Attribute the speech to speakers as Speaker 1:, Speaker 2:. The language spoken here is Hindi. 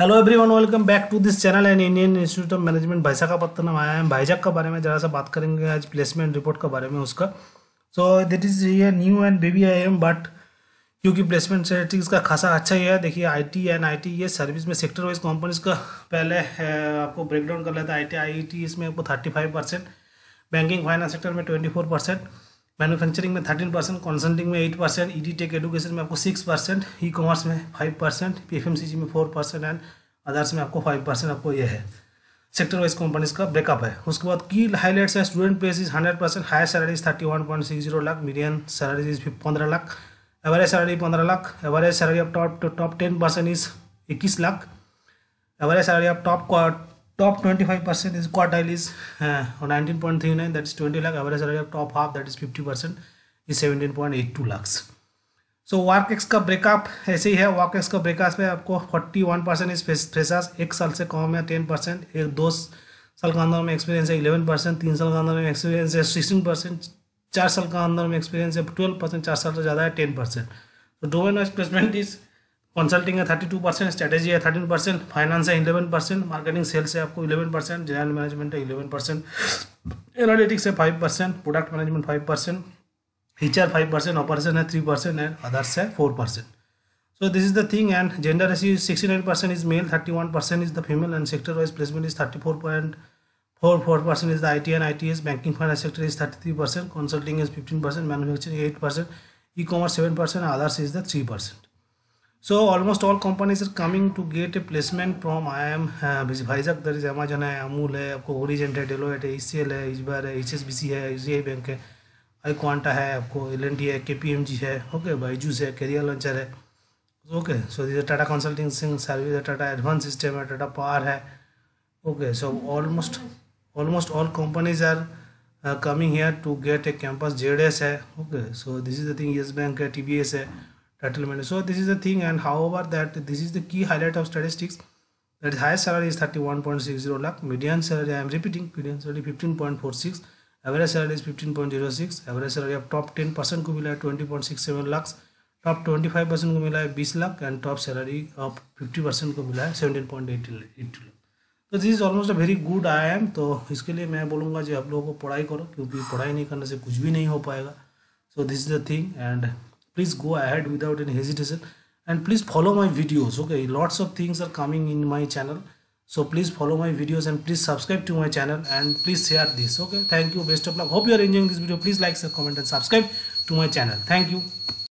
Speaker 1: Hello everyone welcome back to this channel and Indian Institute of Management भाईसाखापत्तनम आया है भाईजाक के बारे में ज़रा सा बात करेंगे आज प्लेसमेंट रिपोर्ट के बारे में उसका सो दिट इज़ ये new and baby I am but क्योंकि प्लेसमेंट सेटिंग्स का खासा अच्छा ही है देखिए आईटी एंड आईटी ये सर्विस में सेक्टर वाइज कंपनीज का पहले आपको ब्रेकडाउन कर लेता है आई टी इसमें आपको thirty five percent banking finance sector में ट्वेंटी फोर परसेंट मैन्युफैक्चरिंग में थर्टीन परसेंट कंसल्टिंग में eight percent e tech education में आपको सिक्स परसेंट ई कॉमर्स में five percent P F M C में फोर परसेंट एंड अदर्स में आपको फाइव परसेंट आपको ये है सेक्टर वाइज कंपनीज का ब्रेकअप है उसके बाद की हाईलाइट्स है student page is hundred percent high salaries thirty one point six zero lakh medium salaries is पंद्रह लाख एवरेज सैलरी पंद्रह lakh average salary of top top ten percent is इक्कीस lakh average salary of top top 25 percent is quartile हाँ। is uh, 19.39 that's 20 lakh average salary of top half that is 50 percent is 17.82 lakhs so work ex का ब्रेकअप ऐसे ही है वर्क एक्स का ब्रेकअप में आपको 41 परसेंट इस फ्रेशर्स एक साल से कम है 10 परसेंट एक दो साल के अंदर में एक्सपीरियंस है 11 परसेंट तीन साल के अंदर में एक्सपीरियंस है 16 परसेंट चार साल का अंदर में एक्सपीरियंस है 12 परसेंट चार साल से ज़्यादा है 10 परसेंट तो domain wise placement is consulting है थर्टी टू परसेंट स्ट्रेटेजी है थर्टीन परसेंट फाइनेंस है इलेवन परसेंट मार्केटिंग सेल्स है आपको इलेवन परसेंट जनरल मैनेजमेंट है इलेवन परसेंट एनालिटिक्स है five percent product management five percent feature five percent operation है थ्री परसेंट एंड अदर्स है four percent so this is the thing and gender ratio sixty nine percent is male thirty one percent is the female and sector wise placement is thirty four point four four percent is the I T and I T S banking finance sector is thirty three percent consulting is fifteen percent manufacturing eight percent e commerce seven percent others is the three percent so almost all companies are coming to get a placement from IIM uh, Vizag there is Amazon है Amul है आपको Origin है Deloitte है ACL है इजबार है HSBC है UCI बैंक है आई क्वांटा है आपको एल है के पी एम जी है ओके बाईजूस है कैरियर लॉन्चर है okay so this Tata consulting service है टाटा एडवांस सिस्टम है टाटा पावर है okay so almost almost all companies are coming here to get a campus जेड है okay so this is the thing Yes Bank है टी है settlement so this is the thing and however that this is the key highlight of statistics that highest salary is thirty one point six zero lakh median salary i am repeating median salary fifteen point four six. average salary is fifteen point zero six. average salary of top ten percent could be like twenty point six seven lakhs. Top twenty five percent could be like मिला lakh, and top salary of fifty percent could be like seventeen point eight lakh तो this is almost a very good I am तो इसके लिए मैं बोलूँगा जो आप लोगों को पढ़ाई करो क्योंकि पढ़ाई नहीं करने से कुछ भी नहीं हो पाएगा so this is the thing and please go ahead without any hesitation and please follow my videos okay lots of things are coming in my channel so please follow my videos and please subscribe to my channel and please share this okay thank you best of luck hope you are enjoying this video please like share comment and subscribe to my channel thank you